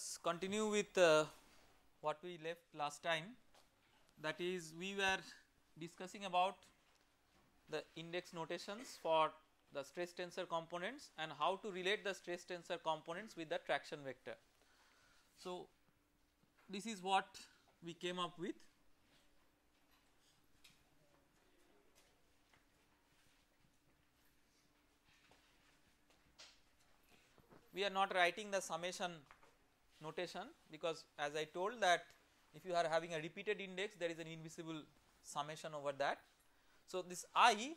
us continue with uh, what we left last time that is we were discussing about the index notations for the stress tensor components and how to relate the stress tensor components with the traction vector. So, this is what we came up with. We are not writing the summation notation because as I told that if you are having a repeated index there is an invisible summation over that. So, this i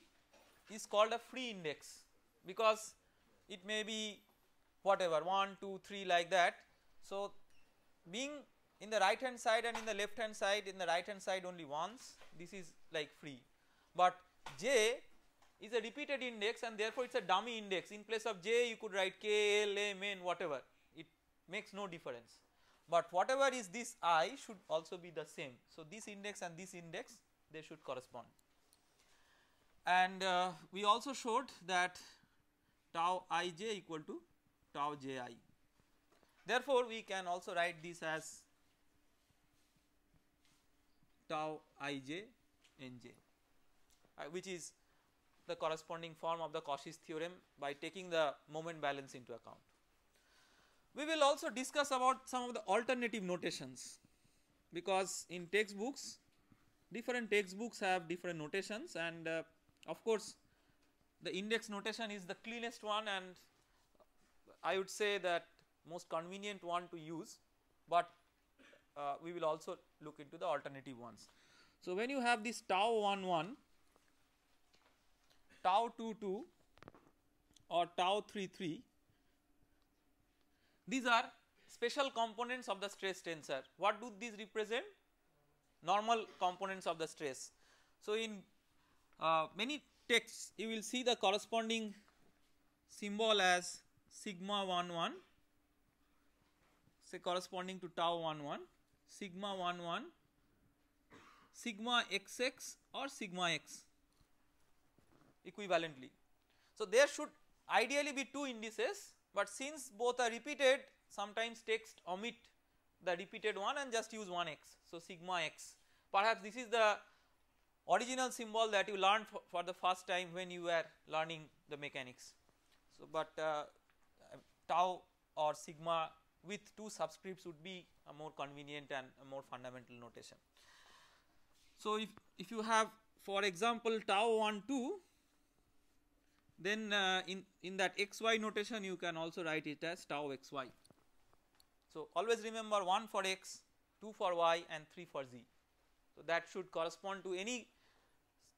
is called a free index because it may be whatever 1, 2, 3 like that. So, being in the right hand side and in the left hand side in the right hand side only once this is like free, but j is a repeated index and therefore it is a dummy index in place of j you could write k, l, m, n whatever makes no difference but whatever is this i should also be the same. So, this index and this index they should correspond and uh, we also showed that tau i j equal to tau j i. Therefore, we can also write this as tau i j n j uh, which is the corresponding form of the Cauchy's theorem by taking the moment balance into account. We will also discuss about some of the alternative notations because in textbooks different textbooks have different notations and uh, of course the index notation is the cleanest one and I would say that most convenient one to use but uh, we will also look into the alternative ones. So, when you have this tau 1 1 tau 2 2 or tau 3 3 these are special components of the stress tensor. What do these represent? Normal components of the stress. So, in uh, many texts you will see the corresponding symbol as sigma 1 1 say corresponding to tau 1 1 sigma 1 1 sigma xx, x or sigma x equivalently. So, there should ideally be two indices but since both are repeated sometimes text omit the repeated one and just use 1x. So, sigma x perhaps this is the original symbol that you learned for, for the first time when you were learning the mechanics. So, but uh, tau or sigma with two subscripts would be a more convenient and a more fundamental notation. So, if, if you have for example tau 1 2 then uh, in, in that xy notation you can also write it as tau xy. So, always remember 1 for x, 2 for y and 3 for z. So, that should correspond to any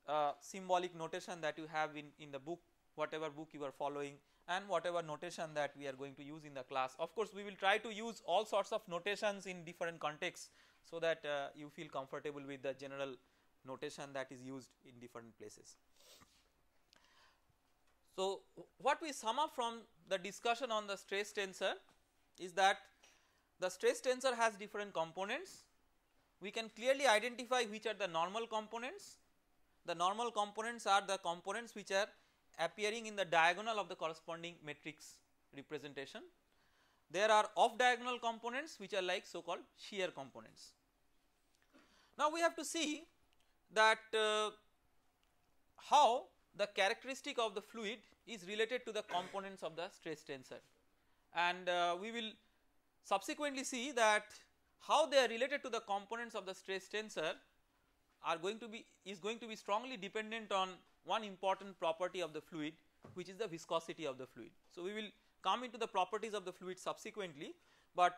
uh, symbolic notation that you have in, in the book whatever book you are following and whatever notation that we are going to use in the class. Of course, we will try to use all sorts of notations in different contexts so that uh, you feel comfortable with the general notation that is used in different places. So, what we sum up from the discussion on the stress tensor is that the stress tensor has different components. We can clearly identify which are the normal components. The normal components are the components which are appearing in the diagonal of the corresponding matrix representation. There are off diagonal components which are like so called shear components. Now, we have to see that uh, how the characteristic of the fluid is related to the components of the stress tensor and uh, we will subsequently see that how they are related to the components of the stress tensor are going to be is going to be strongly dependent on one important property of the fluid which is the viscosity of the fluid. So, we will come into the properties of the fluid subsequently, but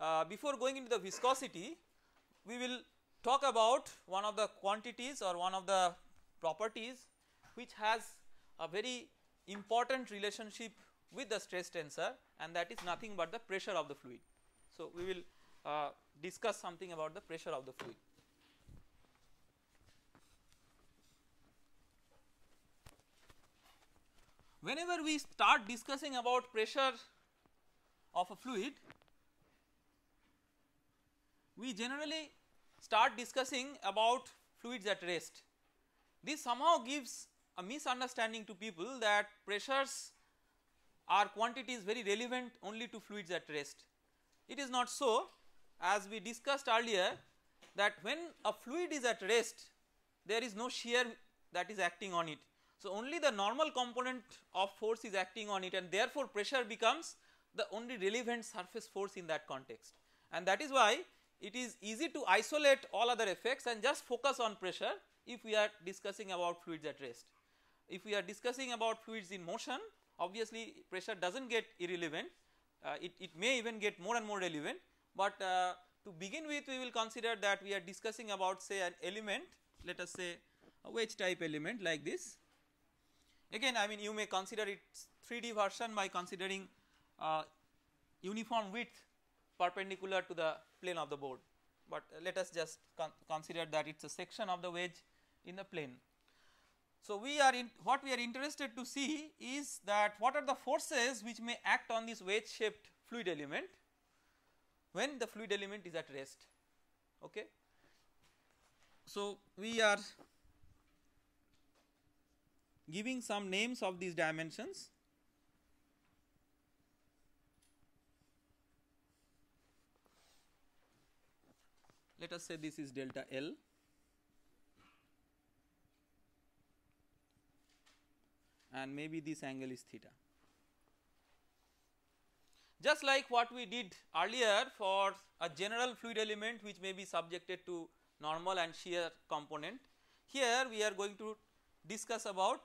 uh, before going into the viscosity we will talk about one of the quantities or one of the properties which has a very important relationship with the stress tensor and that is nothing but the pressure of the fluid. So, we will uh, discuss something about the pressure of the fluid. Whenever we start discussing about pressure of a fluid, we generally start discussing about fluids at rest. This somehow gives a misunderstanding to people that pressures are quantities very relevant only to fluids at rest. It is not so as we discussed earlier that when a fluid is at rest there is no shear that is acting on it. So, only the normal component of force is acting on it and therefore, pressure becomes the only relevant surface force in that context and that is why it is easy to isolate all other effects and just focus on pressure if we are discussing about fluids at rest if we are discussing about fluids in motion obviously pressure does not get irrelevant uh, it, it may even get more and more relevant but uh, to begin with we will consider that we are discussing about say an element let us say a wedge type element like this again I mean you may consider its 3D version by considering uh, uniform width perpendicular to the plane of the board but uh, let us just con consider that it is a section of the wedge in the plane so, we are in what we are interested to see is that what are the forces which may act on this wedge shaped fluid element when the fluid element is at rest. Okay. So, we are giving some names of these dimensions. Let us say this is delta L. and maybe this angle is theta. Just like what we did earlier for a general fluid element which may be subjected to normal and shear component, here we are going to discuss about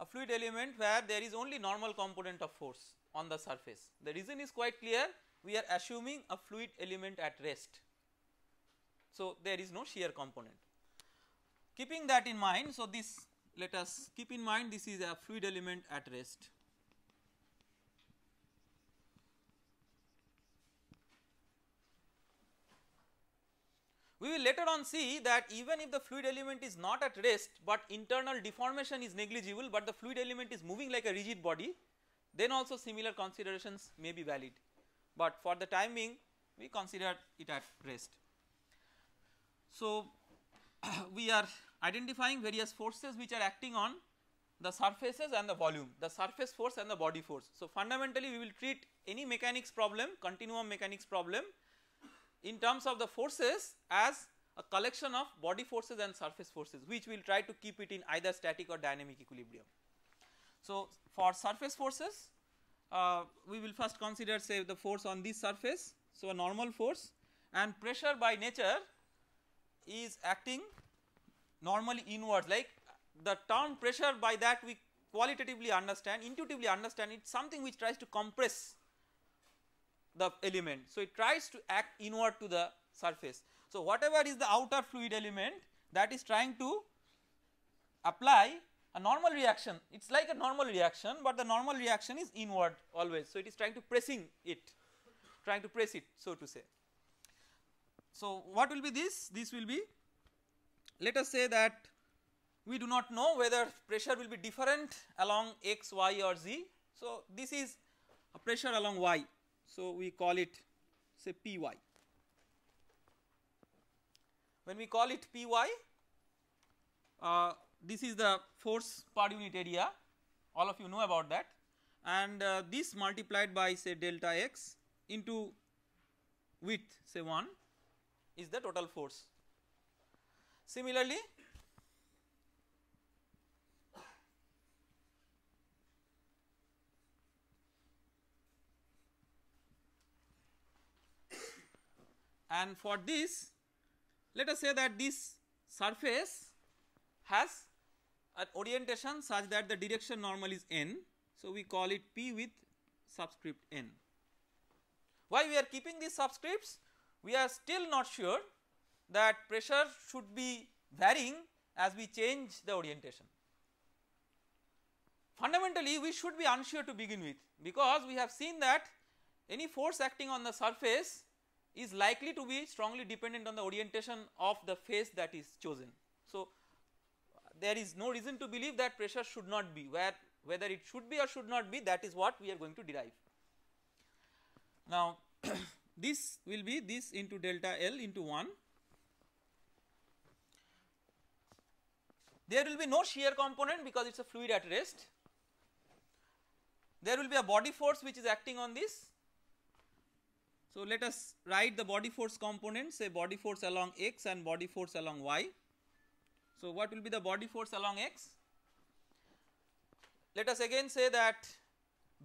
a fluid element where there is only normal component of force on the surface. The reason is quite clear, we are assuming a fluid element at rest. So, there is no shear component. Keeping that in mind, so this let us keep in mind this is a fluid element at rest. We will later on see that even if the fluid element is not at rest but internal deformation is negligible but the fluid element is moving like a rigid body then also similar considerations may be valid but for the time being we consider it at rest. So, we are identifying various forces which are acting on the surfaces and the volume, the surface force and the body force. So, fundamentally we will treat any mechanics problem, continuum mechanics problem in terms of the forces as a collection of body forces and surface forces which we will try to keep it in either static or dynamic equilibrium. So, for surface forces uh, we will first consider say the force on this surface, so a normal force and pressure by nature is acting normally inwards like the term pressure by that we qualitatively understand intuitively understand it's something which tries to compress the element. So, it tries to act inward to the surface. So, whatever is the outer fluid element that is trying to apply a normal reaction it is like a normal reaction, but the normal reaction is inward always. So, it is trying to pressing it trying to press it so to say. So, what will be this this will be let us say that we do not know whether pressure will be different along x, y or z. So, this is a pressure along y. So, we call it say P y. When we call it P y, uh, this is the force per unit area all of you know about that and uh, this multiplied by say delta x into width say 1 is the total force Similarly, and for this let us say that this surface has an orientation such that the direction normal is n. So, we call it P with subscript n. Why we are keeping these subscripts? We are still not sure that pressure should be varying as we change the orientation. Fundamentally we should be unsure to begin with because we have seen that any force acting on the surface is likely to be strongly dependent on the orientation of the face that is chosen. So, there is no reason to believe that pressure should not be where whether it should be or should not be that is what we are going to derive. Now, this will be this into delta L into 1 There will be no shear component because it is a fluid at rest. There will be a body force which is acting on this. So, let us write the body force component say body force along x and body force along y. So, what will be the body force along x? Let us again say that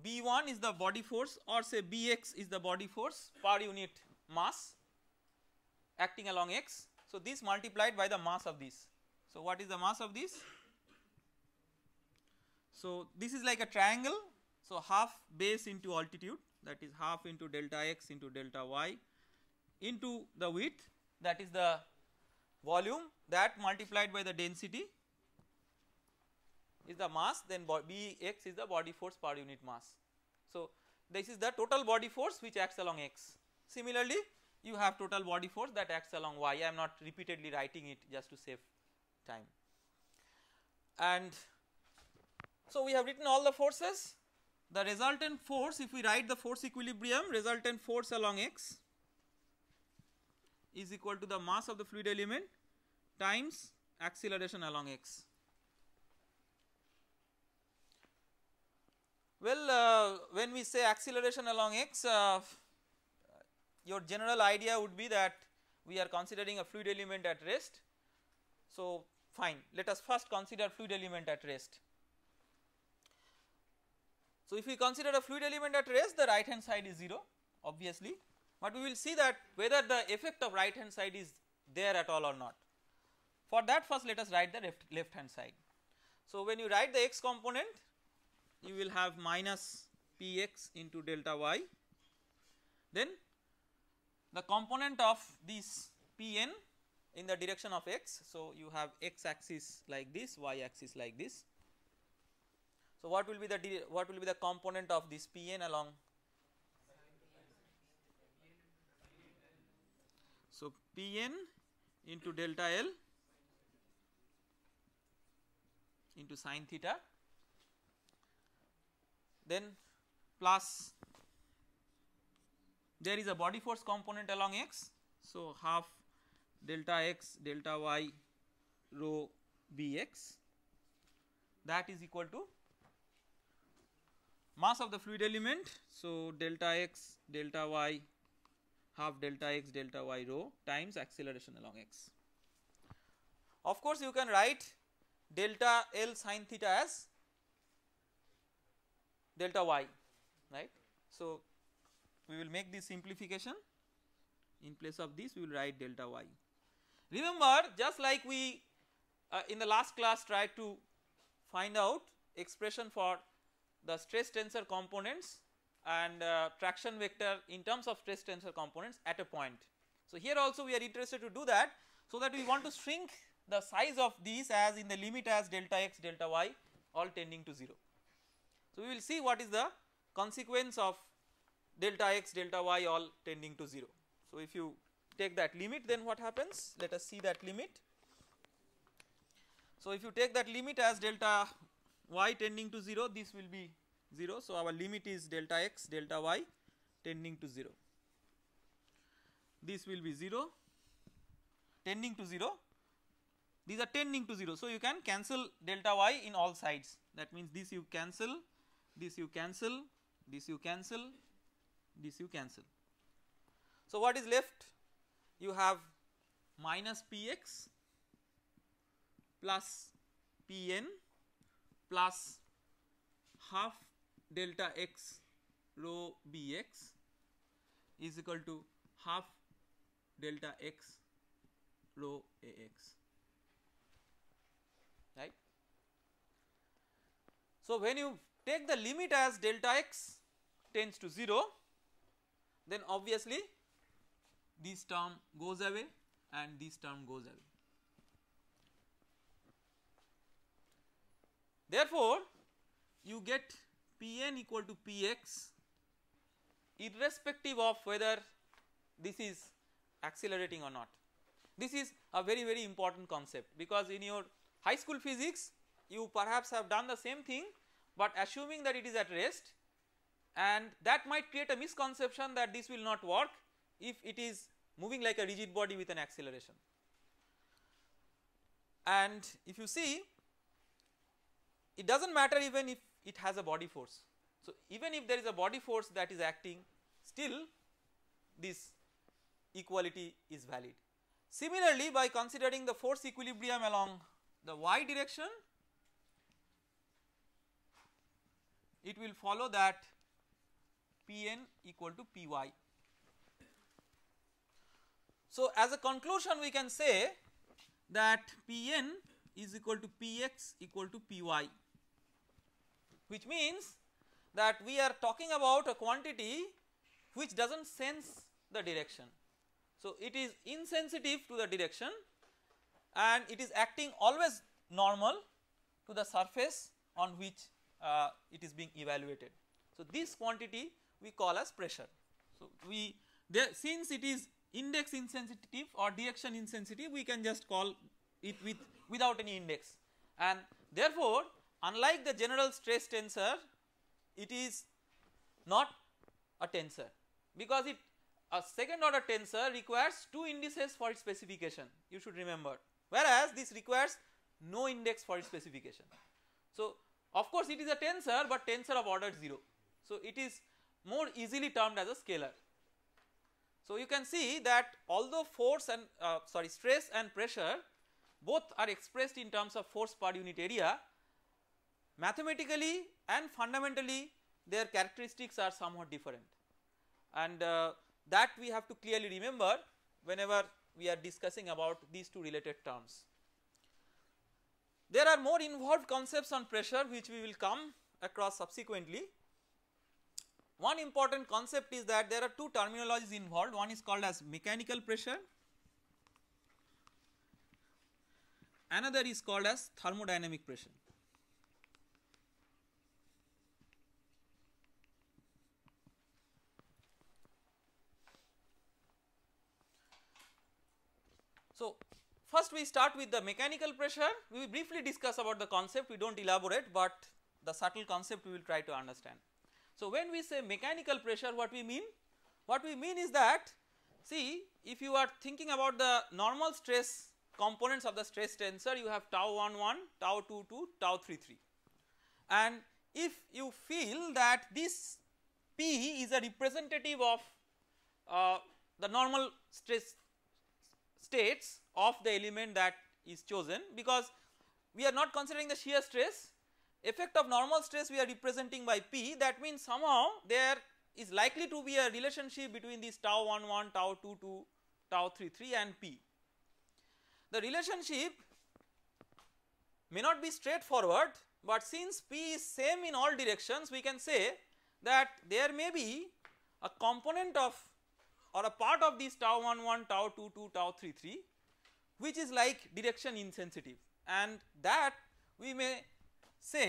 B1 is the body force or say Bx is the body force per unit mass acting along x. So, this multiplied by the mass of this. So, what is the mass of this? So, this is like a triangle. So, half base into altitude that is half into delta x into delta y into the width that is the volume that multiplied by the density is the mass then Bx is the body force per unit mass. So, this is the total body force which acts along x. Similarly, you have total body force that acts along y. I am not repeatedly writing it just to save time. And so, we have written all the forces. The resultant force, if we write the force equilibrium, resultant force along x is equal to the mass of the fluid element times acceleration along x. Well, uh, when we say acceleration along x, uh, your general idea would be that we are considering a fluid element at rest. So, Fine, let us first consider fluid element at rest. So, if we consider a fluid element at rest the right hand side is 0 obviously, but we will see that whether the effect of right hand side is there at all or not. For that first let us write the left, left hand side. So, when you write the x component you will have minus p x into delta y then the component of this p n in the direction of x. So, you have x axis like this, y axis like this. So, what will be the what will be the component of this p n along? So, p n into delta l into sine theta then plus there is a body force component along x. So, half delta x delta y rho bx that is equal to mass of the fluid element. So, delta x delta y half delta x delta y rho times acceleration along x. Of course, you can write delta L sine theta as delta y right. So, we will make this simplification in place of this we will write delta y. Remember just like we uh, in the last class tried to find out expression for the stress tensor components and uh, traction vector in terms of stress tensor components at a point. So, here also we are interested to do that so that we want to shrink the size of these as in the limit as delta x delta y all tending to 0. So, we will see what is the consequence of delta x delta y all tending to 0. So, if you take that limit then what happens let us see that limit. So, if you take that limit as delta y tending to 0 this will be 0. So, our limit is delta x delta y tending to 0 this will be 0 tending to 0 these are tending to 0. So, you can cancel delta y in all sides that means this you cancel this you cancel this you cancel this you cancel. So, what is left you have minus px plus pn plus half delta x rho bx is equal to half delta x rho ax right. So, when you take the limit as delta x tends to 0 then obviously this term goes away and this term goes away. Therefore, you get Pn equal to Px irrespective of whether this is accelerating or not. This is a very very important concept because in your high school physics you perhaps have done the same thing but assuming that it is at rest and that might create a misconception that this will not work if it is moving like a rigid body with an acceleration. And if you see it does not matter even if it has a body force. So, even if there is a body force that is acting still this equality is valid. Similarly, by considering the force equilibrium along the y direction it will follow that Pn equal to Py so, as a conclusion we can say that Pn is equal to Px equal to Py which means that we are talking about a quantity which does not sense the direction. So, it is insensitive to the direction and it is acting always normal to the surface on which uh, it is being evaluated. So, this quantity we call as pressure. So, we there since it is index insensitive or direction insensitive we can just call it with without any index and therefore unlike the general stress tensor it is not a tensor because it a second order tensor requires two indices for its specification you should remember whereas this requires no index for its specification. So of course it is a tensor but tensor of order 0 so it is more easily termed as a scalar so, you can see that although force and uh, sorry stress and pressure both are expressed in terms of force per unit area mathematically and fundamentally their characteristics are somewhat different and uh, that we have to clearly remember whenever we are discussing about these two related terms. There are more involved concepts on pressure which we will come across subsequently one important concept is that there are two terminologies involved one is called as mechanical pressure another is called as thermodynamic pressure. So, first we start with the mechanical pressure, we briefly discuss about the concept, we do not elaborate, but the subtle concept we will try to understand. So, when we say mechanical pressure what we mean? What we mean is that see if you are thinking about the normal stress components of the stress tensor you have tau 1 1, tau 2 2, tau 3 3 and if you feel that this P is a representative of uh, the normal stress states of the element that is chosen because we are not considering the shear stress effect of normal stress we are representing by P that means somehow there is likely to be a relationship between this tau 1 1, tau 2 2, tau 3 3 and P. The relationship may not be straightforward, but since P is same in all directions we can say that there may be a component of or a part of this tau 1 1, tau 2 2, tau 3 3 which is like direction insensitive and that we may say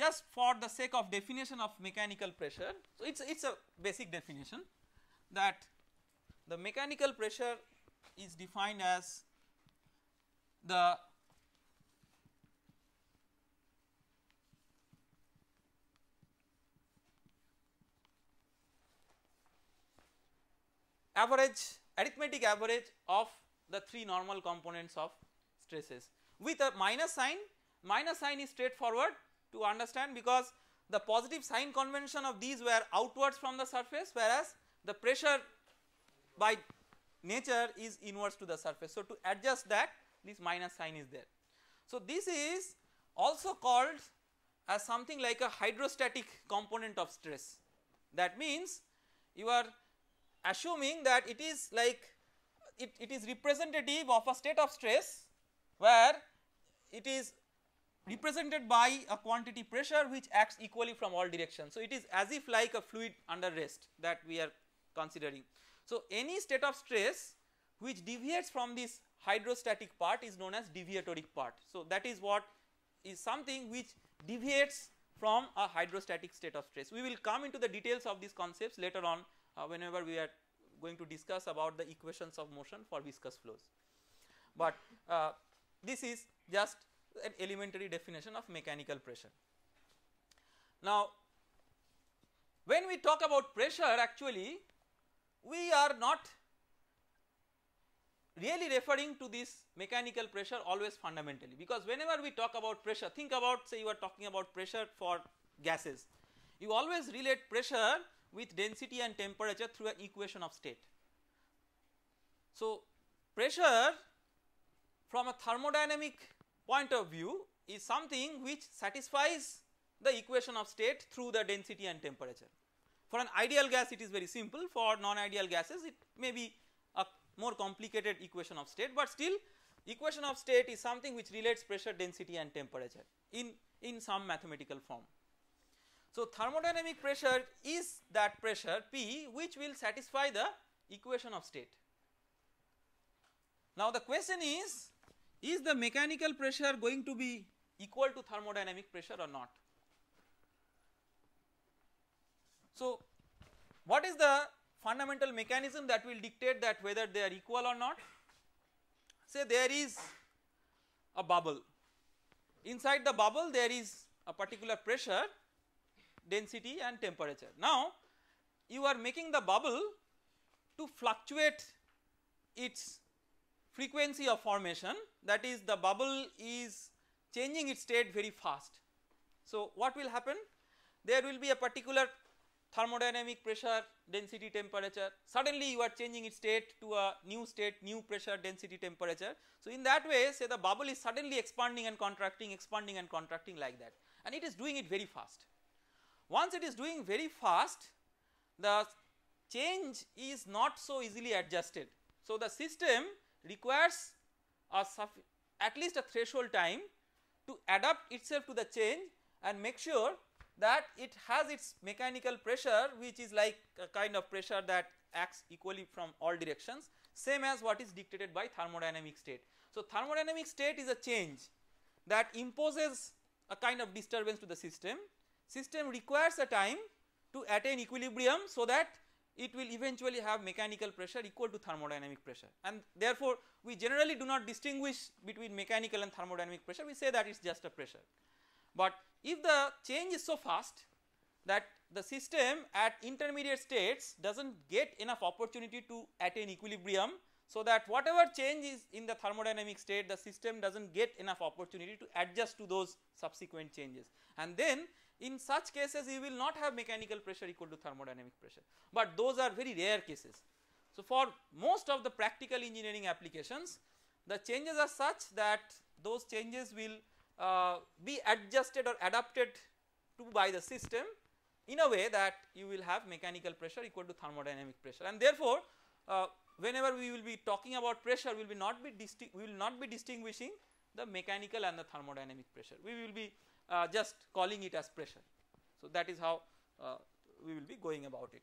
just for the sake of definition of mechanical pressure. So, it is it's a basic definition that the mechanical pressure is defined as the average arithmetic average of the three normal components of stresses with a minus sign Minus sign is straightforward to understand because the positive sign convention of these were outwards from the surface whereas the pressure by nature is inwards to the surface. So, to adjust that this minus sign is there. So, this is also called as something like a hydrostatic component of stress that means you are assuming that it is like it, it is representative of a state of stress where it is represented by a quantity pressure which acts equally from all directions. So, it is as if like a fluid under rest that we are considering. So, any state of stress which deviates from this hydrostatic part is known as deviatory part. So, that is what is something which deviates from a hydrostatic state of stress. We will come into the details of these concepts later on uh, whenever we are going to discuss about the equations of motion for viscous flows. But uh, this is just an elementary definition of mechanical pressure. Now, when we talk about pressure actually we are not really referring to this mechanical pressure always fundamentally because whenever we talk about pressure think about say you are talking about pressure for gases you always relate pressure with density and temperature through an equation of state. So, pressure from a thermodynamic point of view is something which satisfies the equation of state through the density and temperature. For an ideal gas it is very simple for non ideal gases it may be a more complicated equation of state, but still equation of state is something which relates pressure density and temperature in, in some mathematical form. So, thermodynamic pressure is that pressure P which will satisfy the equation of state. Now, the question is is the mechanical pressure going to be equal to thermodynamic pressure or not? So, what is the fundamental mechanism that will dictate that whether they are equal or not? Say there is a bubble, inside the bubble there is a particular pressure, density and temperature. Now, you are making the bubble to fluctuate its frequency of formation that is the bubble is changing its state very fast. So, what will happen? There will be a particular thermodynamic pressure, density, temperature, suddenly you are changing its state to a new state, new pressure, density, temperature. So, in that way say the bubble is suddenly expanding and contracting, expanding and contracting like that and it is doing it very fast. Once it is doing very fast, the change is not so easily adjusted. So, the system requires a at least a threshold time to adapt itself to the change and make sure that it has its mechanical pressure which is like a kind of pressure that acts equally from all directions same as what is dictated by thermodynamic state. So, thermodynamic state is a change that imposes a kind of disturbance to the system, system requires a time to attain equilibrium so that it will eventually have mechanical pressure equal to thermodynamic pressure and therefore we generally do not distinguish between mechanical and thermodynamic pressure we say that it is just a pressure. But if the change is so fast that the system at intermediate states does not get enough opportunity to attain equilibrium so that whatever change is in the thermodynamic state the system does not get enough opportunity to adjust to those subsequent changes and then in such cases you will not have mechanical pressure equal to thermodynamic pressure, but those are very rare cases. So, for most of the practical engineering applications the changes are such that those changes will uh, be adjusted or adapted to by the system in a way that you will have mechanical pressure equal to thermodynamic pressure and therefore, uh, whenever we will be talking about pressure we will not be we will not be distinguishing the mechanical and the thermodynamic pressure we will be uh, just calling it as pressure. So, that is how uh, we will be going about it.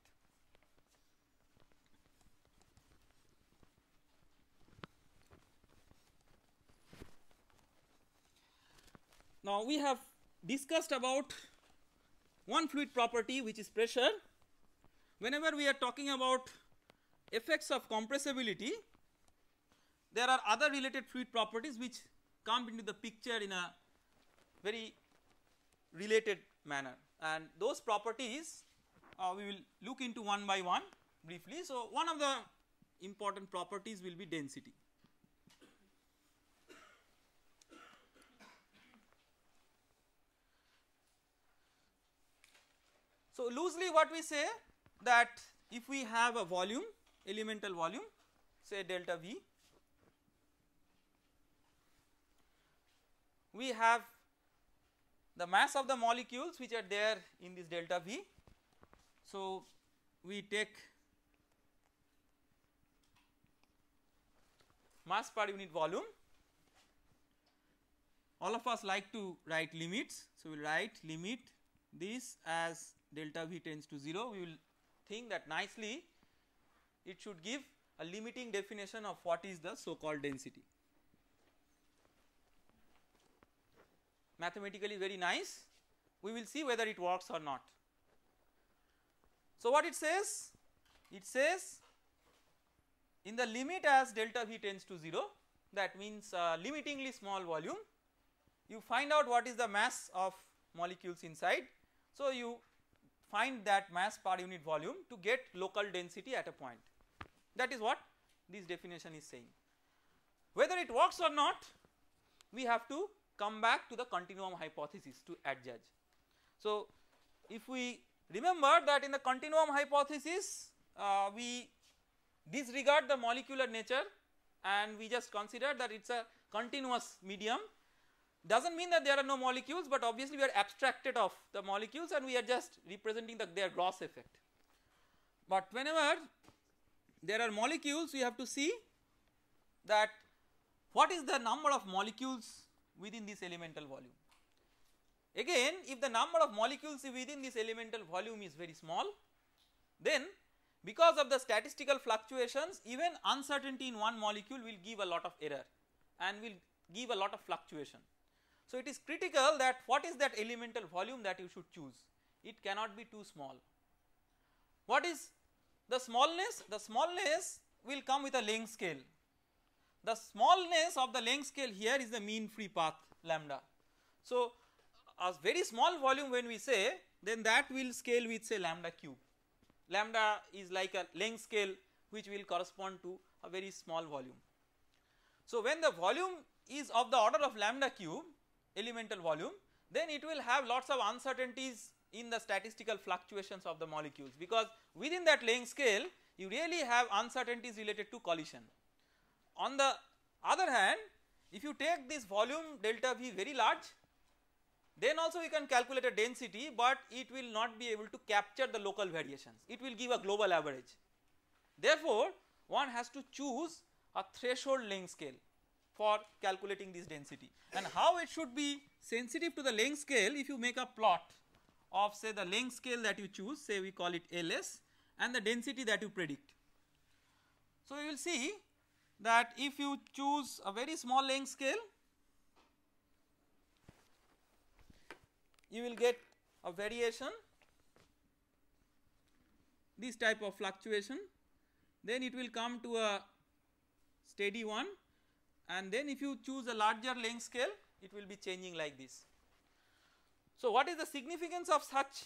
Now, we have discussed about one fluid property which is pressure. Whenever we are talking about effects of compressibility, there are other related fluid properties which come into the picture in a very related manner and those properties uh, we will look into one by one briefly. So, one of the important properties will be density. So, loosely what we say that if we have a volume elemental volume say delta V we have the mass of the molecules which are there in this delta V. So, we take mass per unit volume all of us like to write limits. So, we will write limit this as delta V tends to 0 we will think that nicely it should give a limiting definition of what is the so called density. mathematically very nice we will see whether it works or not. So what it says? It says in the limit as delta V tends to 0 that means uh, limitingly small volume you find out what is the mass of molecules inside. So you find that mass per unit volume to get local density at a point that is what this definition is saying. Whether it works or not we have to come back to the continuum hypothesis to adjudge. So, if we remember that in the continuum hypothesis uh, we disregard the molecular nature and we just consider that it is a continuous medium does not mean that there are no molecules but obviously we are abstracted of the molecules and we are just representing the, their gross effect. But whenever there are molecules we have to see that what is the number of molecules within this elemental volume. Again if the number of molecules within this elemental volume is very small then because of the statistical fluctuations even uncertainty in one molecule will give a lot of error and will give a lot of fluctuation. So it is critical that what is that elemental volume that you should choose it cannot be too small. What is the smallness? The smallness will come with a length scale the smallness of the length scale here is the mean free path lambda. So, a very small volume when we say then that will scale with say lambda cube. Lambda is like a length scale which will correspond to a very small volume. So, when the volume is of the order of lambda cube elemental volume then it will have lots of uncertainties in the statistical fluctuations of the molecules because within that length scale you really have uncertainties related to collision. On the other hand, if you take this volume delta V very large, then also we can calculate a density, but it will not be able to capture the local variations, it will give a global average. Therefore, one has to choose a threshold length scale for calculating this density and how it should be sensitive to the length scale if you make a plot of say the length scale that you choose say we call it LS and the density that you predict. So, you will see that if you choose a very small length scale, you will get a variation, this type of fluctuation, then it will come to a steady one and then if you choose a larger length scale, it will be changing like this. So, what is the significance of such,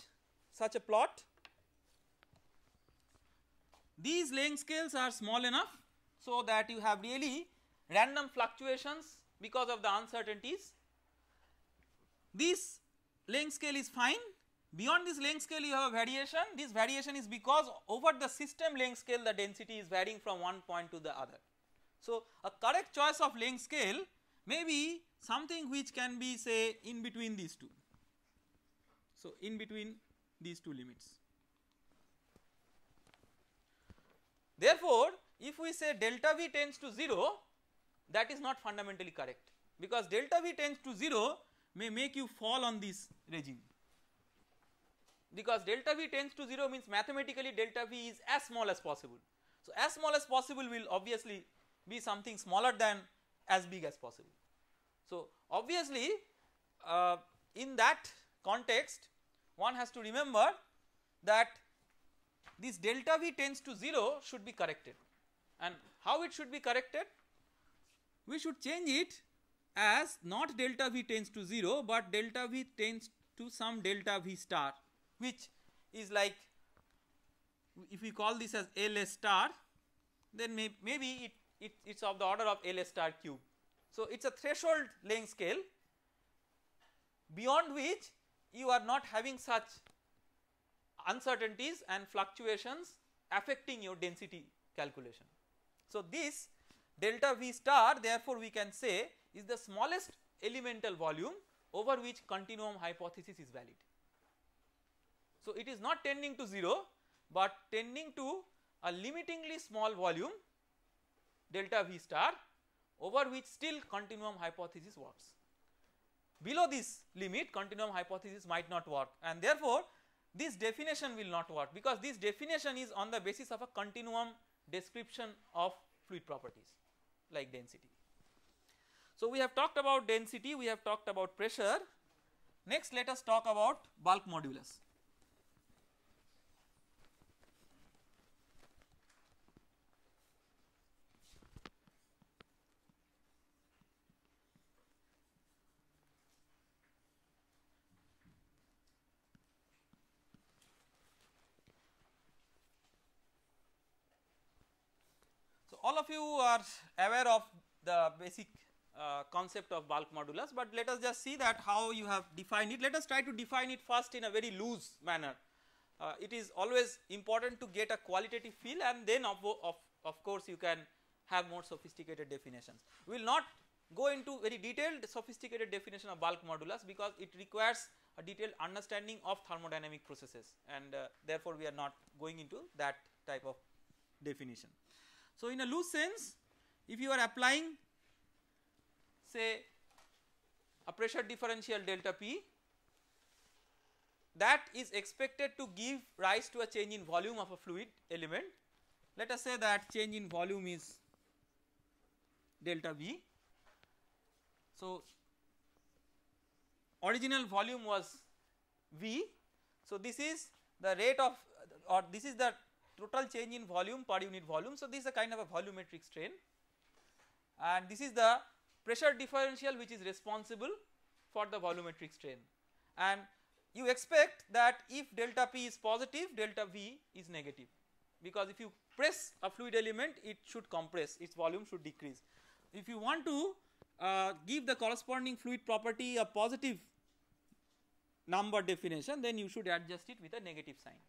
such a plot? These length scales are small enough so that you have really random fluctuations because of the uncertainties. This length scale is fine beyond this length scale you have a variation this variation is because over the system length scale the density is varying from one point to the other. So, a correct choice of length scale may be something which can be say in between these two. So, in between these two limits. Therefore, if we say delta V tends to 0 that is not fundamentally correct because delta V tends to 0 may make you fall on this regime because delta V tends to 0 means mathematically delta V is as small as possible. So, as small as possible will obviously be something smaller than as big as possible. So, obviously uh, in that context one has to remember that this delta V tends to 0 should be corrected and how it should be corrected? We should change it as not delta V tends to 0, but delta V tends to some delta V star which is like if we call this as LS star then may, maybe it, it is of the order of LS star cube. So, it is a threshold length scale beyond which you are not having such uncertainties and fluctuations affecting your density calculation. So, this delta V star therefore, we can say is the smallest elemental volume over which continuum hypothesis is valid. So, it is not tending to 0, but tending to a limitingly small volume delta V star over which still continuum hypothesis works. Below this limit continuum hypothesis might not work and therefore, this definition will not work because this definition is on the basis of a continuum description of fluid properties like density. So, we have talked about density, we have talked about pressure. Next, let us talk about bulk modulus. of you are aware of the basic uh, concept of bulk modulus, but let us just see that how you have defined it. Let us try to define it first in a very loose manner. Uh, it is always important to get a qualitative feel and then of, of, of course you can have more sophisticated definitions. We will not go into very detailed sophisticated definition of bulk modulus because it requires a detailed understanding of thermodynamic processes and uh, therefore we are not going into that type of definition. So, in a loose sense if you are applying say a pressure differential delta P that is expected to give rise to a change in volume of a fluid element. Let us say that change in volume is delta V. So, original volume was V. So, this is the rate of or this is the total change in volume per unit volume. So, this is a kind of a volumetric strain and this is the pressure differential which is responsible for the volumetric strain and you expect that if delta P is positive delta V is negative because if you press a fluid element it should compress its volume should decrease. If you want to uh, give the corresponding fluid property a positive number definition then you should adjust it with a negative sign.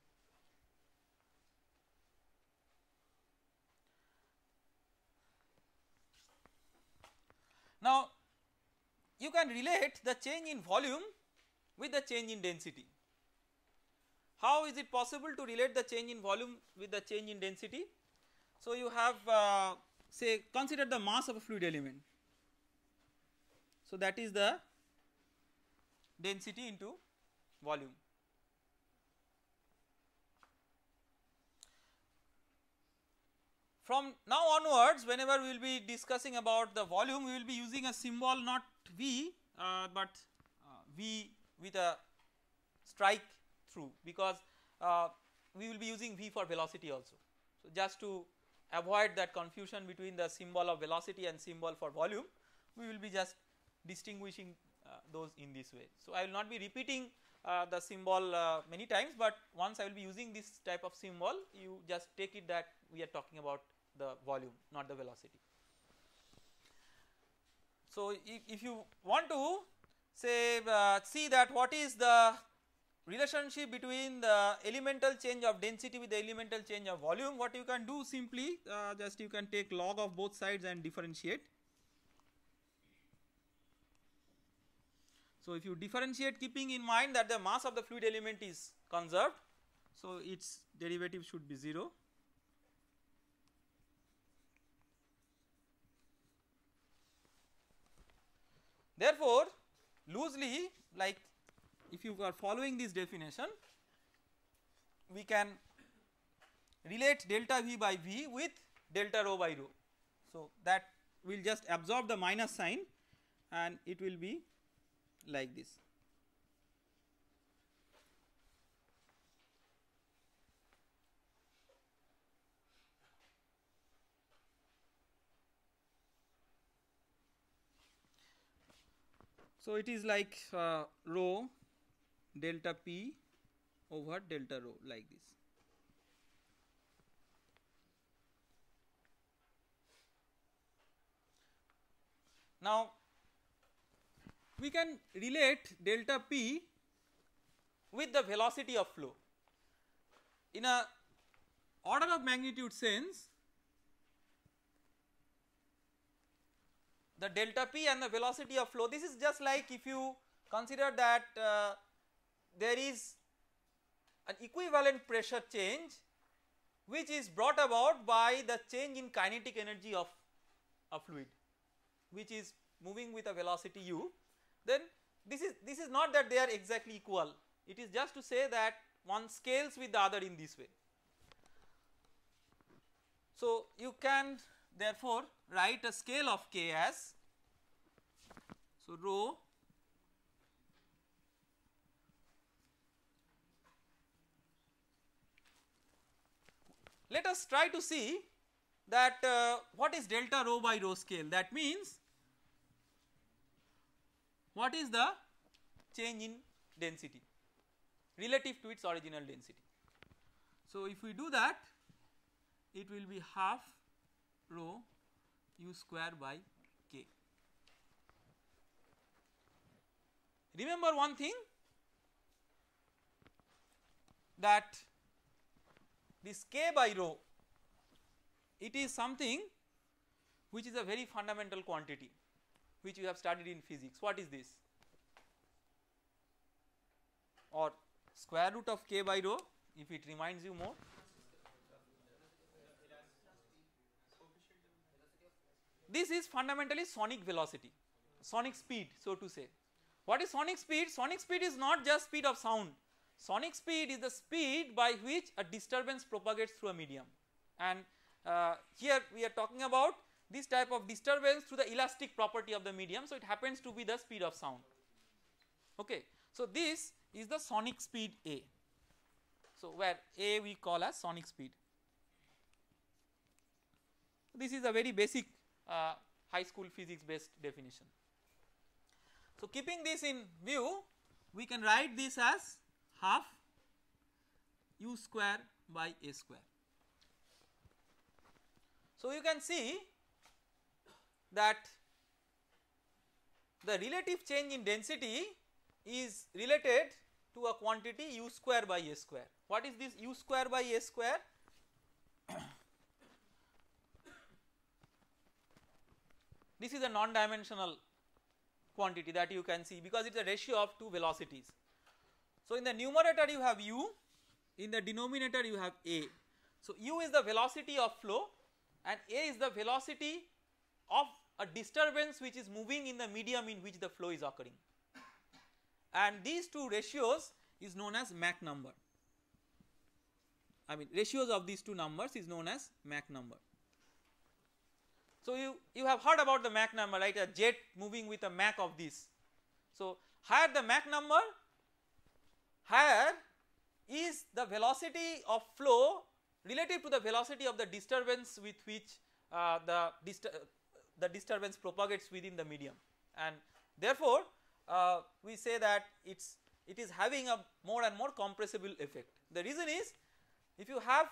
Now, you can relate the change in volume with the change in density. How is it possible to relate the change in volume with the change in density? So, you have uh, say consider the mass of a fluid element. So, that is the density into volume. From now onwards whenever we will be discussing about the volume we will be using a symbol not V uh, but uh, V with a strike through because uh, we will be using V for velocity also. So, just to avoid that confusion between the symbol of velocity and symbol for volume we will be just distinguishing uh, those in this way. So, I will not be repeating uh, the symbol uh, many times, but once I will be using this type of symbol you just take it that we are talking about the volume not the velocity. So, if, if you want to say uh, see that what is the relationship between the elemental change of density with the elemental change of volume what you can do simply uh, just you can take log of both sides and differentiate. So, if you differentiate keeping in mind that the mass of the fluid element is conserved so its derivative should be 0 loosely like if you are following this definition we can relate delta V by V with delta rho by rho. So, that will just absorb the minus sign and it will be like this. So, it is like uh, rho delta p over delta rho like this. Now, we can relate delta p with the velocity of flow. In a order of magnitude sense, the delta p and the velocity of flow. This is just like if you consider that uh, there is an equivalent pressure change which is brought about by the change in kinetic energy of a fluid which is moving with a velocity u then this is this is not that they are exactly equal it is just to say that one scales with the other in this way. So, you can therefore write a scale of k as so rho let us try to see that uh, what is delta rho by rho scale that means what is the change in density relative to its original density. So, if we do that it will be half rho u square by k. Remember one thing that this k by rho it is something which is a very fundamental quantity which you have studied in physics. What is this? Or square root of k by rho if it reminds you more This is fundamentally sonic velocity, sonic speed so to say. What is sonic speed? Sonic speed is not just speed of sound. Sonic speed is the speed by which a disturbance propagates through a medium and uh, here we are talking about this type of disturbance through the elastic property of the medium. So, it happens to be the speed of sound. Okay. So, this is the sonic speed A. So, where A we call as sonic speed. This is a very basic uh, high school physics based definition. So, keeping this in view we can write this as half u square by a square. So, you can see that the relative change in density is related to a quantity u square by a square. What is this u square by a square? This is a non dimensional quantity that you can see because it is a ratio of two velocities. So, in the numerator you have u, in the denominator you have a. So, u is the velocity of flow and a is the velocity of a disturbance which is moving in the medium in which the flow is occurring and these two ratios is known as Mach number. I mean ratios of these two numbers is known as Mach number. So, you, you have heard about the Mach number right a jet moving with a Mach of this. So, higher the Mach number higher is the velocity of flow relative to the velocity of the disturbance with which uh, the, dist the disturbance propagates within the medium and therefore, uh, we say that it's it is having a more and more compressible effect. The reason is if you have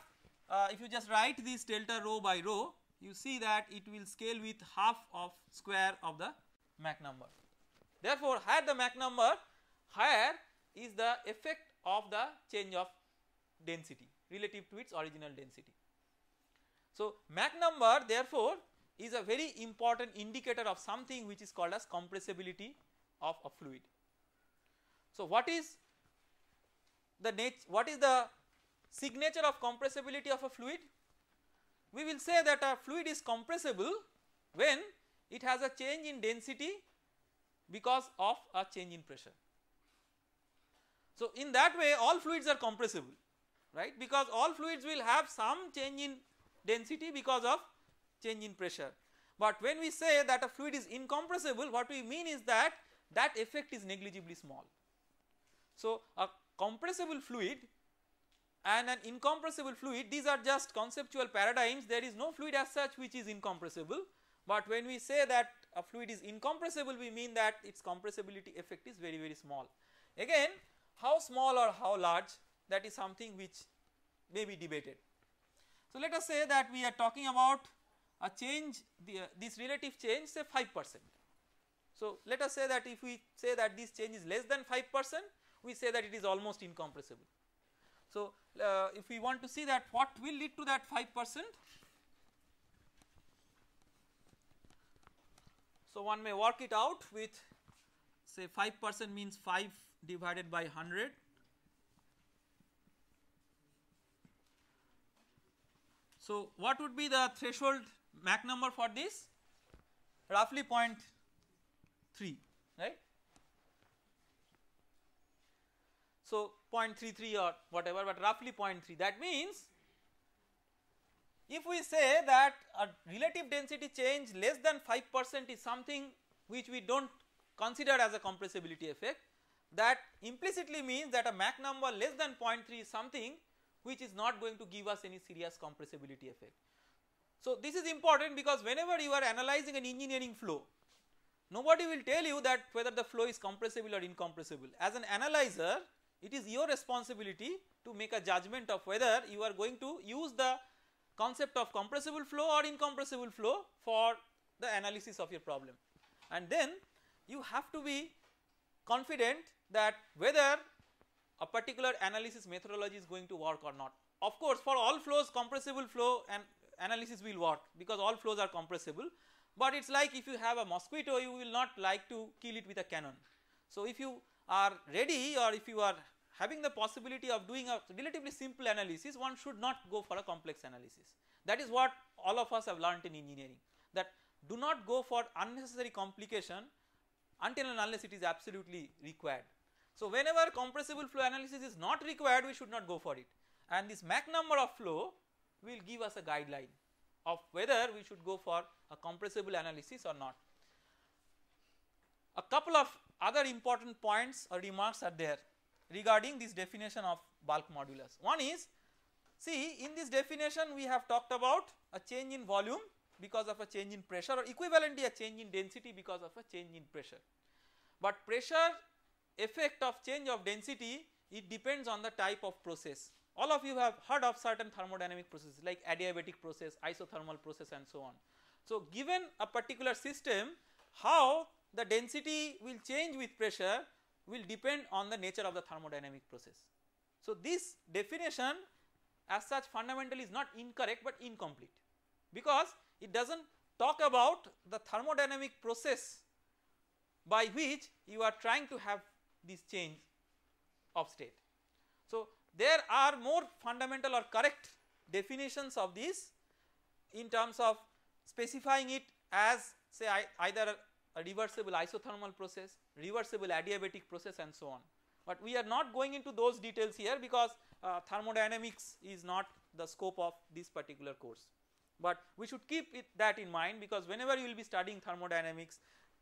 uh, if you just write this delta rho by rho you see that it will scale with half of square of the Mach number. Therefore, higher the Mach number higher is the effect of the change of density relative to its original density. So, Mach number therefore is a very important indicator of something which is called as compressibility of a fluid. So, what is the what is the signature of compressibility of a fluid? we will say that a fluid is compressible when it has a change in density because of a change in pressure. So, in that way all fluids are compressible right because all fluids will have some change in density because of change in pressure. But when we say that a fluid is incompressible what we mean is that that effect is negligibly small. So, a compressible fluid and an incompressible fluid these are just conceptual paradigms there is no fluid as such which is incompressible but when we say that a fluid is incompressible we mean that its compressibility effect is very very small. Again how small or how large that is something which may be debated. So let us say that we are talking about a change the, uh, this relative change say 5 percent. So let us say that if we say that this change is less than 5 percent we say that it is almost incompressible so, uh, if we want to see that what will lead to that 5 percent, so one may work it out with say 5 percent means 5 divided by 100 So, what would be the threshold Mach number for this? Roughly 0.3, right. So, 0.33 or whatever but roughly 0.3 that means if we say that a relative density change less than 5 percent is something which we do not consider as a compressibility effect that implicitly means that a Mach number less than 0.3 is something which is not going to give us any serious compressibility effect. So, this is important because whenever you are analyzing an engineering flow nobody will tell you that whether the flow is compressible or incompressible as an analyzer it is your responsibility to make a judgment of whether you are going to use the concept of compressible flow or incompressible flow for the analysis of your problem. And then you have to be confident that whether a particular analysis methodology is going to work or not. Of course, for all flows compressible flow and analysis will work because all flows are compressible, but it is like if you have a mosquito you will not like to kill it with a cannon. So, if you are ready or if you are having the possibility of doing a relatively simple analysis one should not go for a complex analysis. That is what all of us have learnt in engineering that do not go for unnecessary complication until and unless it is absolutely required. So, whenever compressible flow analysis is not required we should not go for it and this Mach number of flow will give us a guideline of whether we should go for a compressible analysis or not. A couple of other important points or remarks are there regarding this definition of bulk modulus. One is see in this definition we have talked about a change in volume because of a change in pressure or equivalently a change in density because of a change in pressure. But pressure effect of change of density it depends on the type of process. All of you have heard of certain thermodynamic processes like adiabatic process, isothermal process and so on. So, given a particular system how the density will change with pressure will depend on the nature of the thermodynamic process. So, this definition as such fundamentally is not incorrect but incomplete because it does not talk about the thermodynamic process by which you are trying to have this change of state. So, there are more fundamental or correct definitions of this in terms of specifying it as say either a reversible isothermal process, reversible adiabatic process and so on. But we are not going into those details here because uh, thermodynamics is not the scope of this particular course. But we should keep it, that in mind because whenever you will be studying thermodynamics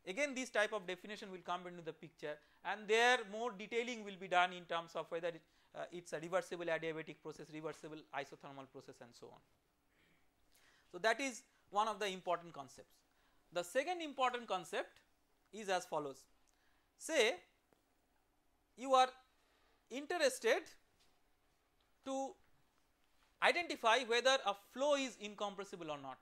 again this type of definition will come into the picture and there more detailing will be done in terms of whether it, uh, it's a reversible adiabatic process, reversible isothermal process and so on. So that is one of the important concepts. The second important concept is as follows. Say you are interested to identify whether a flow is incompressible or not.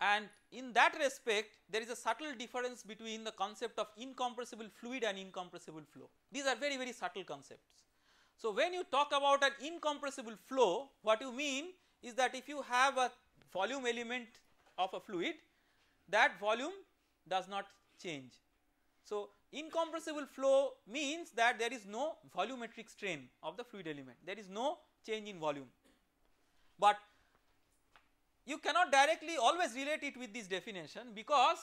And in that respect there is a subtle difference between the concept of incompressible fluid and incompressible flow. These are very very subtle concepts. So, when you talk about an incompressible flow what you mean is that if you have a volume element of a fluid that volume does not change. So, incompressible flow means that there is no volumetric strain of the fluid element, there is no change in volume. But you cannot directly always relate it with this definition because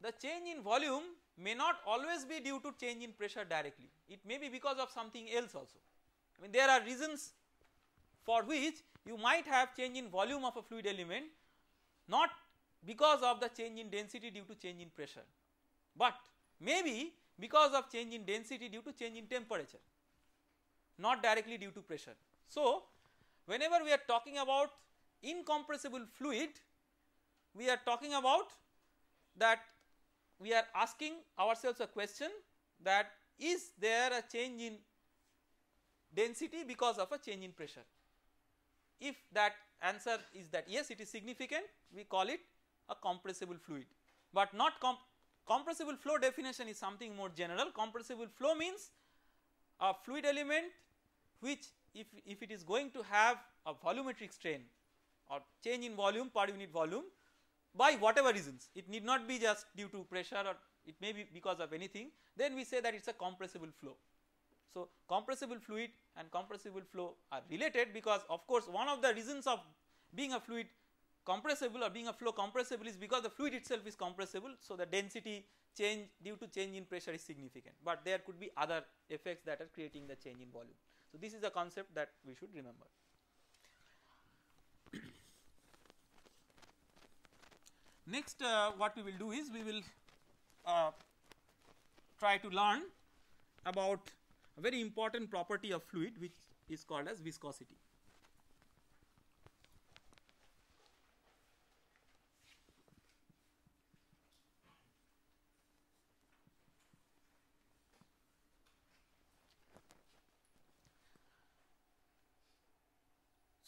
the change in volume may not always be due to change in pressure directly, it may be because of something else also. I mean there are reasons for which you might have change in volume of a fluid element not because of the change in density due to change in pressure, but maybe because of change in density due to change in temperature not directly due to pressure. So, whenever we are talking about incompressible fluid we are talking about that we are asking ourselves a question that is there a change in density because of a change in pressure. If that answer is that yes it is significant we call it a compressible fluid, but not comp compressible flow definition is something more general compressible flow means a fluid element which if, if it is going to have a volumetric strain or change in volume per unit volume by whatever reasons it need not be just due to pressure or it may be because of anything then we say that it is a compressible flow. So, compressible fluid and compressible flow are related because of course one of the reasons of being a fluid compressible or being a flow compressible is because the fluid itself is compressible. So, the density change due to change in pressure is significant, but there could be other effects that are creating the change in volume. So, this is a concept that we should remember. Next uh, what we will do is we will uh, try to learn about a very important property of fluid which is called as viscosity.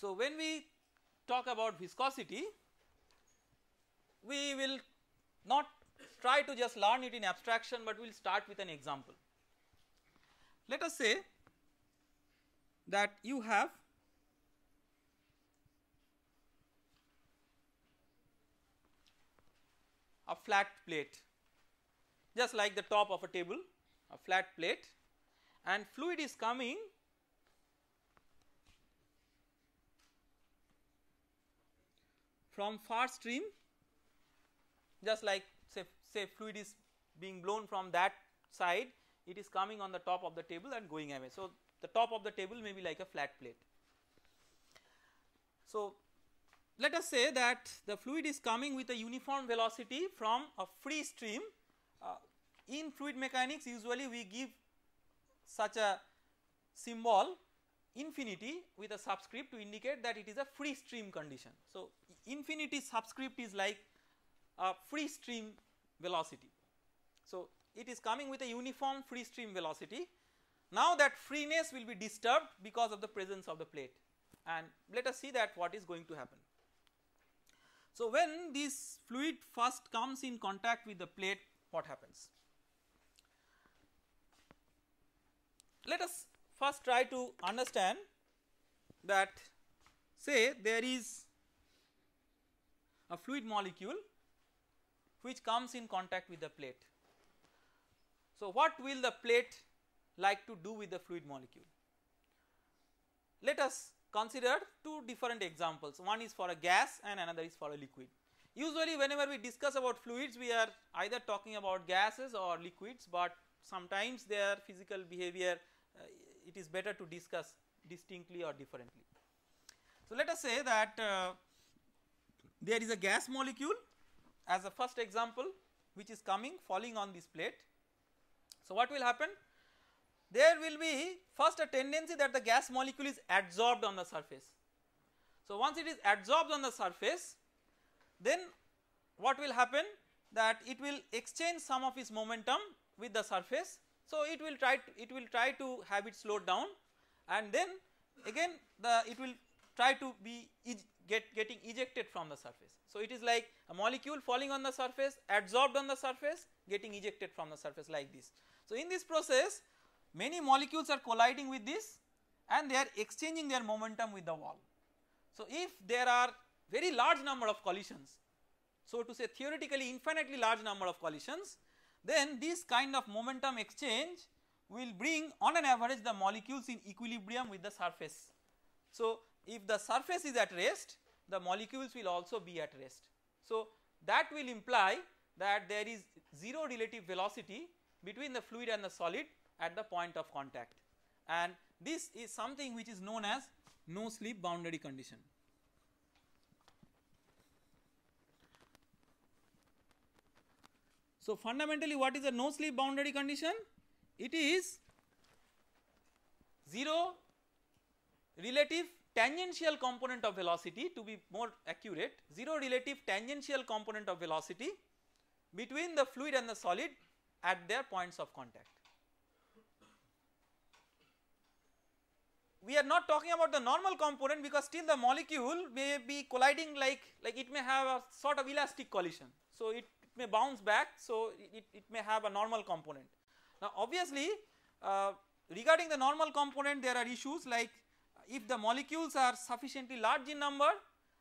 So, when we talk about viscosity, we will not try to just learn it in abstraction, but we will start with an example. Let us say that you have a flat plate just like the top of a table a flat plate and fluid is coming from far stream just like say, say fluid is being blown from that side it is coming on the top of the table and going away. So, the top of the table may be like a flat plate. So, let us say that the fluid is coming with a uniform velocity from a free stream. Uh, in fluid mechanics usually we give such a symbol infinity with a subscript to indicate that it is a free stream condition. So, infinity subscript is like a free stream velocity. So, it is coming with a uniform free stream velocity. Now, that freeness will be disturbed because of the presence of the plate and let us see that what is going to happen. So, when this fluid first comes in contact with the plate what happens? Let us first try to understand that say there is a fluid molecule which comes in contact with the plate. So, what will the plate like to do with the fluid molecule? Let us consider two different examples one is for a gas and another is for a liquid. Usually whenever we discuss about fluids we are either talking about gases or liquids but sometimes their physical behavior uh, it is better to discuss distinctly or differently. So, let us say that uh, there is a gas molecule as a first example which is coming falling on this plate. So, what will happen? There will be first a tendency that the gas molecule is adsorbed on the surface. So, once it is adsorbed on the surface then what will happen that it will exchange some of its momentum with the surface. So, it will try to, it will try to have it slowed down and then again the it will try to be get getting ejected from the surface. So, it is like a molecule falling on the surface adsorbed on the surface getting ejected from the surface like this. So, in this process many molecules are colliding with this and they are exchanging their momentum with the wall. So, if there are very large number of collisions so to say theoretically infinitely large number of collisions then this kind of momentum exchange will bring on an average the molecules in equilibrium with the surface. So, if the surface is at rest the molecules will also be at rest. So, that will imply that there is 0 relative velocity between the fluid and the solid at the point of contact and this is something which is known as no slip boundary condition. So, fundamentally what is a no slip boundary condition? It is 0 relative tangential component of velocity to be more accurate 0 relative tangential component of velocity between the fluid and the solid at their points of contact. We are not talking about the normal component because still the molecule may be colliding like, like it may have a sort of elastic collision. So, it, may bounce back so it, it may have a normal component. Now obviously uh, regarding the normal component there are issues like if the molecules are sufficiently large in number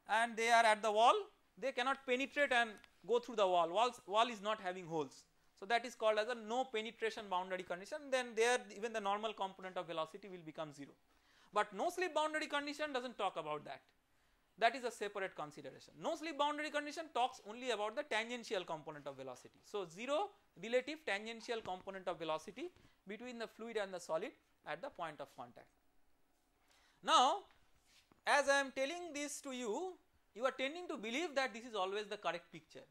and they are at the wall they cannot penetrate and go through the wall, Walls, wall is not having holes. So that is called as a no penetration boundary condition then there even the normal component of velocity will become 0. But no slip boundary condition does not talk about that, that is a separate consideration. No slip boundary condition talks only about the tangential component of velocity. So 0 relative tangential component of velocity between the fluid and the solid at the point of contact. Now, as I am telling this to you, you are tending to believe that this is always the correct picture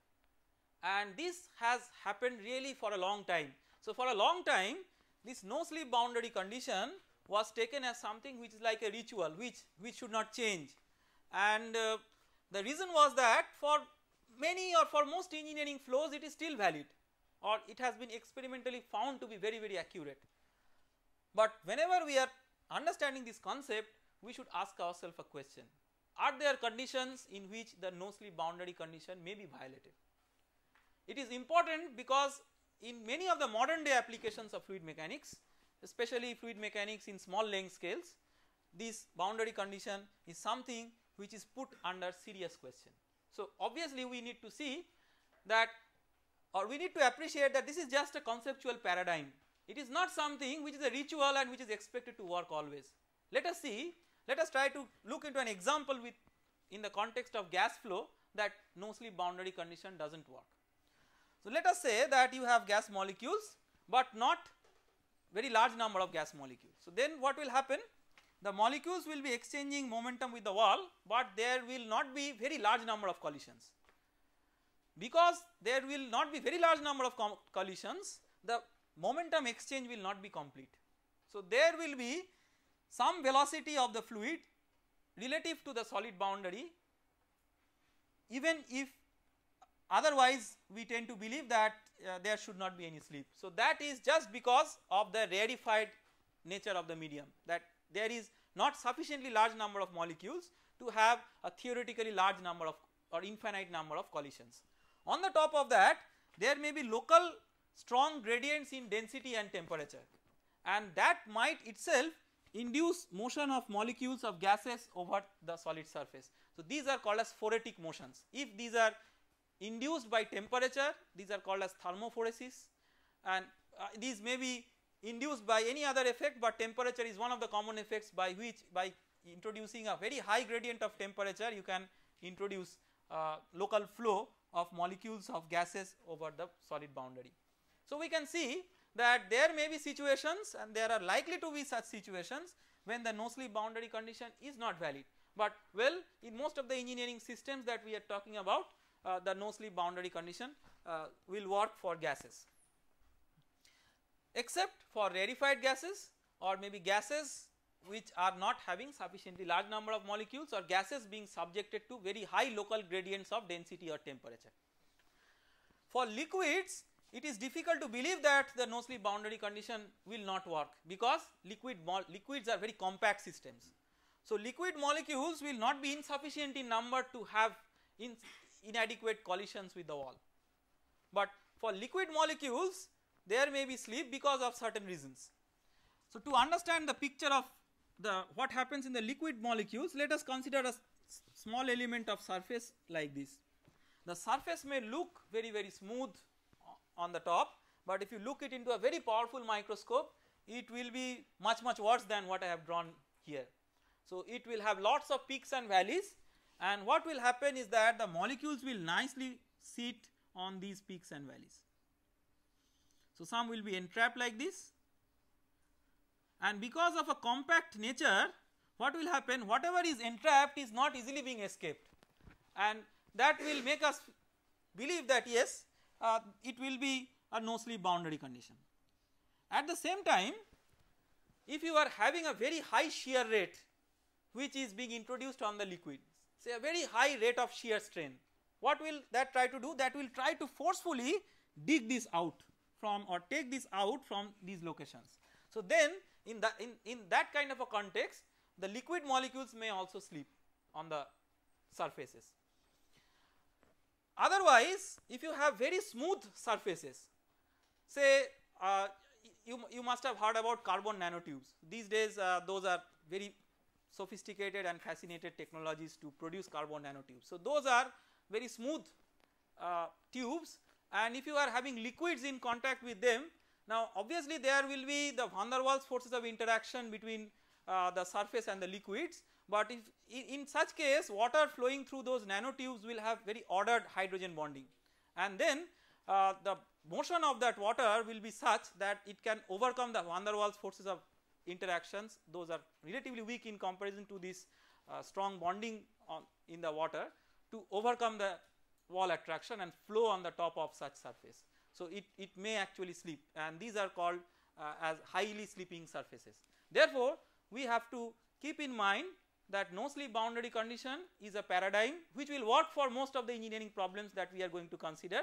and this has happened really for a long time. So, for a long time this no slip boundary condition was taken as something which is like a ritual which, which should not change and uh, the reason was that for many or for most engineering flows it is still valid or it has been experimentally found to be very very accurate. But whenever we are Understanding this concept, we should ask ourselves a question. Are there conditions in which the no-slip boundary condition may be violated? It is important because in many of the modern day applications of fluid mechanics, especially fluid mechanics in small length scales, this boundary condition is something which is put under serious question. So, obviously we need to see that or we need to appreciate that this is just a conceptual paradigm it is not something which is a ritual and which is expected to work always. Let us see, let us try to look into an example with in the context of gas flow that no slip boundary condition does not work. So, let us say that you have gas molecules, but not very large number of gas molecules. So, then what will happen? The molecules will be exchanging momentum with the wall, but there will not be very large number of collisions. Because there will not be very large number of collisions, the momentum exchange will not be complete. So, there will be some velocity of the fluid relative to the solid boundary even if otherwise we tend to believe that uh, there should not be any slip. So, that is just because of the rarefied nature of the medium that there is not sufficiently large number of molecules to have a theoretically large number of or infinite number of collisions. On the top of that there may be local strong gradients in density and temperature and that might itself induce motion of molecules of gases over the solid surface. So, these are called as phoretic motions if these are induced by temperature these are called as thermophoresis and uh, these may be induced by any other effect but temperature is one of the common effects by which by introducing a very high gradient of temperature you can introduce uh, local flow of molecules of gases over the solid boundary. So we can see that there may be situations and there are likely to be such situations when the no slip boundary condition is not valid but well in most of the engineering systems that we are talking about uh, the no slip boundary condition uh, will work for gases except for rarefied gases or maybe gases which are not having sufficiently large number of molecules or gases being subjected to very high local gradients of density or temperature. For liquids it is difficult to believe that the no slip boundary condition will not work because liquid liquids are very compact systems. So, liquid molecules will not be insufficient in number to have in inadequate collisions with the wall. But for liquid molecules there may be slip because of certain reasons. So, to understand the picture of the what happens in the liquid molecules let us consider a small element of surface like this. The surface may look very very smooth on the top but if you look it into a very powerful microscope it will be much much worse than what I have drawn here. So it will have lots of peaks and valleys and what will happen is that the molecules will nicely sit on these peaks and valleys. So some will be entrapped like this and because of a compact nature what will happen whatever is entrapped is not easily being escaped and that will make us believe that yes uh, it will be a no slip boundary condition. At the same time if you are having a very high shear rate which is being introduced on the liquid say a very high rate of shear strain what will that try to do that will try to forcefully dig this out from or take this out from these locations. So then in, the, in, in that kind of a context the liquid molecules may also slip on the surfaces. Otherwise, if you have very smooth surfaces, say uh, you, you must have heard about carbon nanotubes. These days uh, those are very sophisticated and fascinated technologies to produce carbon nanotubes. So, those are very smooth uh, tubes and if you are having liquids in contact with them, now obviously there will be the van der Waals forces of interaction between uh, the surface and the liquids but if in, in such case water flowing through those nanotubes will have very ordered hydrogen bonding and then uh, the motion of that water will be such that it can overcome the van der Waals forces of interactions those are relatively weak in comparison to this uh, strong bonding in the water to overcome the wall attraction and flow on the top of such surface. So, it, it may actually slip and these are called uh, as highly slipping surfaces. Therefore, we have to keep in mind that no slip boundary condition is a paradigm which will work for most of the engineering problems that we are going to consider,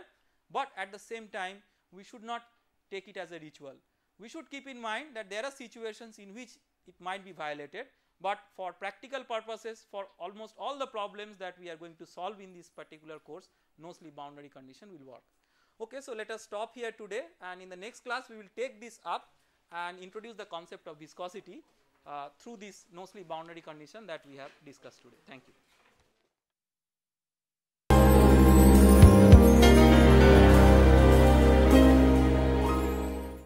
but at the same time we should not take it as a ritual. We should keep in mind that there are situations in which it might be violated, but for practical purposes for almost all the problems that we are going to solve in this particular course no slip boundary condition will work. Okay, so let us stop here today and in the next class we will take this up and introduce the concept of viscosity. Uh, through this no slip boundary condition that we have discussed today. Thank you.